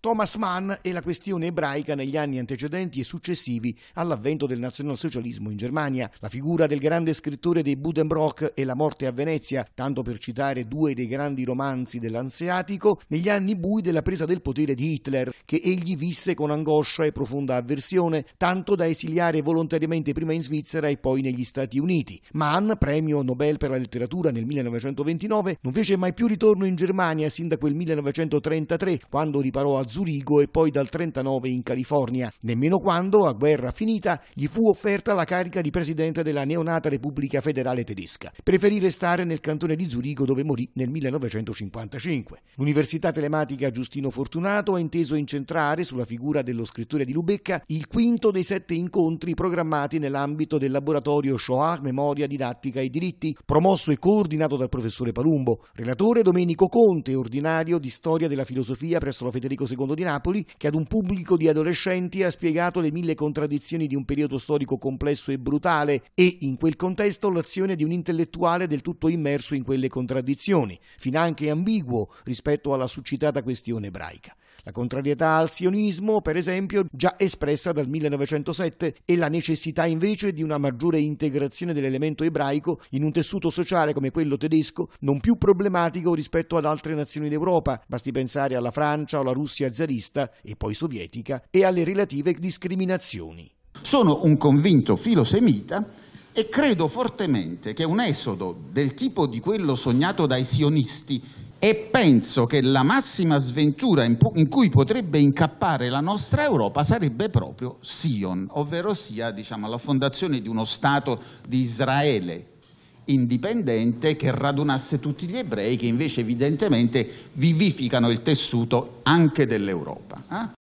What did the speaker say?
Thomas Mann e la questione ebraica negli anni antecedenti e successivi all'avvento del nazionalsocialismo in Germania, la figura del grande scrittore dei Budenbrock e La morte a Venezia, tanto per citare due dei grandi romanzi dell'anseatico, negli anni bui della presa del potere di Hitler, che egli visse con angoscia e profonda avversione, tanto da esiliare volontariamente prima in Svizzera e poi negli Stati Uniti. Mann, premio Nobel per la letteratura nel 1929, non fece mai più ritorno in Germania sin da quel 1933, quando riparò a Zurigo e poi dal 39 in California, nemmeno quando, a guerra finita, gli fu offerta la carica di presidente della neonata Repubblica Federale Tedesca. Preferì restare nel cantone di Zurigo dove morì nel 1955. L'Università telematica Giustino Fortunato ha inteso incentrare sulla figura dello scrittore di Lubecca il quinto dei sette incontri programmati nell'ambito del laboratorio Shoah, Memoria, Didattica e Diritti, promosso e coordinato dal professore Palumbo, relatore Domenico Conte, ordinario di Storia della Filosofia presso la Federico II II di Napoli, che ad un pubblico di adolescenti ha spiegato le mille contraddizioni di un periodo storico complesso e brutale e, in quel contesto, l'azione di un intellettuale del tutto immerso in quelle contraddizioni, finanche ambiguo rispetto alla suscitata questione ebraica. La contrarietà al sionismo, per esempio, già espressa dal 1907 e la necessità invece di una maggiore integrazione dell'elemento ebraico in un tessuto sociale come quello tedesco, non più problematico rispetto ad altre nazioni d'Europa, basti pensare alla Francia o alla Russia Russia e poi sovietica e alle relative discriminazioni. Sono un convinto filosemita e credo fortemente che un esodo del tipo di quello sognato dai sionisti e penso che la massima sventura in, in, cui potrebbe incappare la nostra Europa sarebbe proprio Sion, ovvero sia diciamo, la fondazione di uno Stato di Israele indipendente che radunasse tutti gli ebrei che invece evidentemente vivificano il tessuto anche dell'Europa. Eh?